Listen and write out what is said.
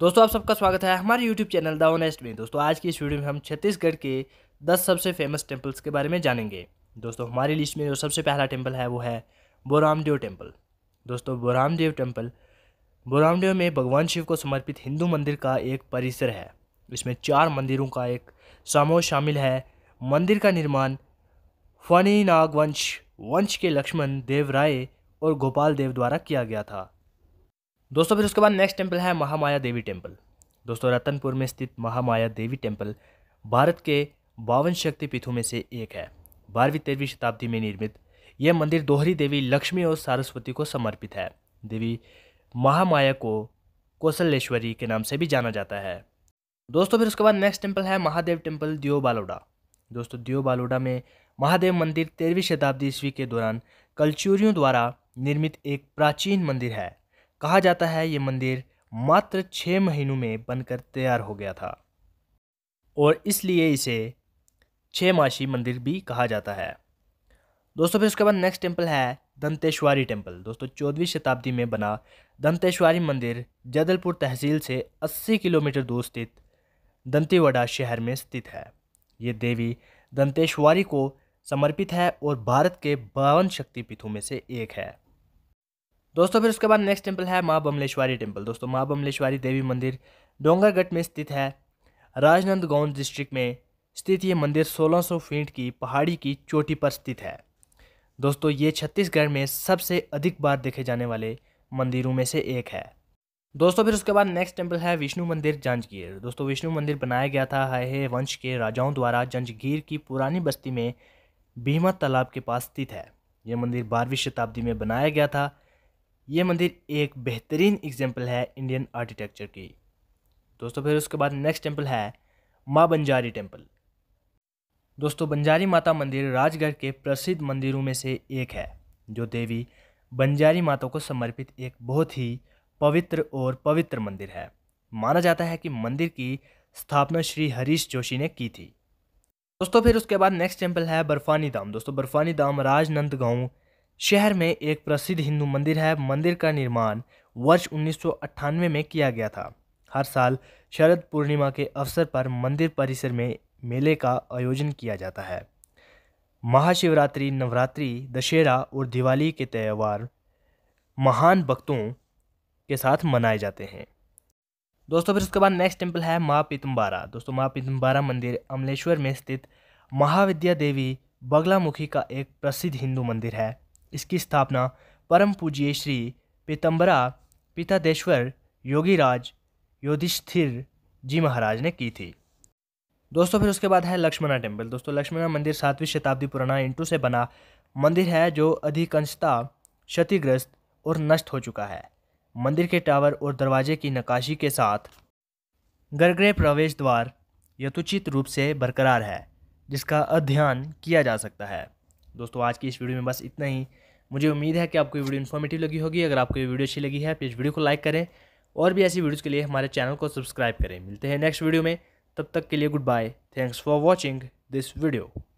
दोस्तों आप सबका स्वागत है हमारे YouTube चैनल द ऑनेस्ट में दोस्तों आज की इस वीडियो में हम छत्तीसगढ़ के 10 सबसे फेमस टेम्पल्स के बारे में जानेंगे दोस्तों हमारी लिस्ट में जो सबसे पहला टेम्पल है वो है बोरामदेव टेम्पल दोस्तों बोरामदेव टेम्पल बोरामदेव में भगवान शिव को समर्पित हिंदू मंदिर का एक परिसर है इसमें चार मंदिरों का एक समूह शामिल है मंदिर का निर्माण फनी नाग वंश वंश के लक्ष्मण देव राय और गोपाल देव द्वारा किया गया था दोस्तों फिर उसके बाद नेक्स्ट टेम्पल है महामाया देवी टेम्पल दोस्तों रतनपुर में स्थित महामाया देवी टेम्पल भारत के बावन शक्तिपीठों में से एक है बारहवीं तेरहवीं शताब्दी में निर्मित यह मंदिर दोहरी देवी लक्ष्मी और सरस्वती को समर्पित है देवी महामाया को कौशलेश्वरी के नाम से भी जाना जाता है दोस्तों फिर उसके बाद नेक्स्ट टेम्पल है महादेव टेम्पल दियो बालोडा दोस्तों दियो बालोडा में महादेव मंदिर तेरहवीं शताब्दी ईस्वी के दौरान कलचूरियों द्वारा निर्मित एक प्राचीन मंदिर है कहा जाता है ये मंदिर मात्र छः महीनों में बनकर तैयार हो गया था और इसलिए इसे छः माशी मंदिर भी कहा जाता है दोस्तों फिर उसके बाद नेक्स्ट टेम्पल है दंतेश्वरी टेम्पल दोस्तों चौदहवीं शताब्दी में बना दंतेश्वरी मंदिर जदलपुर तहसील से 80 किलोमीटर दूर स्थित दंतेवाड़ा शहर में स्थित है ये देवी दंतेश्वरी को समर्पित है और भारत के बावन शक्तिपीठों में से एक है दोस्तों फिर उसके बाद नेक्स्ट टेम्पल है माँ बमलेश्वरी टेम्पल दोस्तों माँ बमलेश्वरी देवी मंदिर डोंगरगढ़ में स्थित है राजनंदगांव डिस्ट्रिक्ट में स्थित ये मंदिर 1600 फीट की पहाड़ी की चोटी पर स्थित है दोस्तों ये छत्तीसगढ़ में सबसे अधिक बार देखे जाने वाले मंदिरों में से एक है दोस्तों फिर उसके बाद नेक्स्ट टेम्पल है विष्णु मंदिर जांजगीर दोस्तों विष्णु मंदिर बनाया गया था है वंश के राजाओं द्वारा जंजगीर की पुरानी बस्ती में भीमा तालाब के पास स्थित है यह मंदिर बारहवीं शताब्दी में बनाया गया था ये मंदिर एक बेहतरीन एग्जाम्पल है इंडियन आर्किटेक्चर की दोस्तों फिर उसके बाद नेक्स्ट टेम्पल है माँ बंजारी टेम्पल दोस्तों बंजारी माता मंदिर राजगढ़ के प्रसिद्ध मंदिरों में से एक है जो देवी बंजारी माता को समर्पित एक बहुत ही पवित्र और पवित्र मंदिर है माना जाता है कि मंदिर की स्थापना श्री हरीश जोशी ने की थी दोस्तों फिर उसके बाद नेक्स्ट टेम्पल है बर्फानी धाम दोस्तों बर्फानी धाम राजनंदगांव शहर में एक प्रसिद्ध हिंदू मंदिर है मंदिर का निर्माण वर्ष उन्नीस में किया गया था हर साल शरद पूर्णिमा के अवसर पर मंदिर परिसर में मेले का आयोजन किया जाता है महाशिवरात्रि नवरात्रि दशहरा और दिवाली के त्यौहार महान भक्तों के साथ मनाए जाते हैं दोस्तों फिर उसके बाद नेक्स्ट टेम्पल है माँ पीतम्बारा दोस्तों माँ पीतम्बारा मंदिर अमलेश्वर में स्थित महाविद्या देवी बगलामुखी का एक प्रसिद्ध हिंदू मंदिर है इसकी स्थापना परम पूज्य श्री पीतम्बरा पितादेश्वर योगीराज योधिष्ठिर जी महाराज ने की थी दोस्तों फिर उसके बाद है लक्ष्मणा टेम्पल दोस्तों लक्ष्मणा मंदिर सातवीं शताब्दी पुराना इंटू से बना मंदिर है जो अधिकांशता क्षतिग्रस्त और नष्ट हो चुका है मंदिर के टावर और दरवाजे की नकाशी के साथ गरगरे प्रवेश द्वार यथोचित रूप से बरकरार है जिसका अध्ययन किया जा सकता है दोस्तों आज की इस वीडियो में बस इतना ही मुझे उम्मीद है कि आपको ये वीडियो इन्फॉर्मेटिव लगी होगी अगर आपको ये वीडियो अच्छी लगी है प्लीज़ तो वीडियो को लाइक करें और भी ऐसी वीडियोज़ के लिए हमारे चैनल को सब्सक्राइब करें मिलते हैं नेक्स्ट वीडियो में तब तक के लिए good bye thanks for watching this video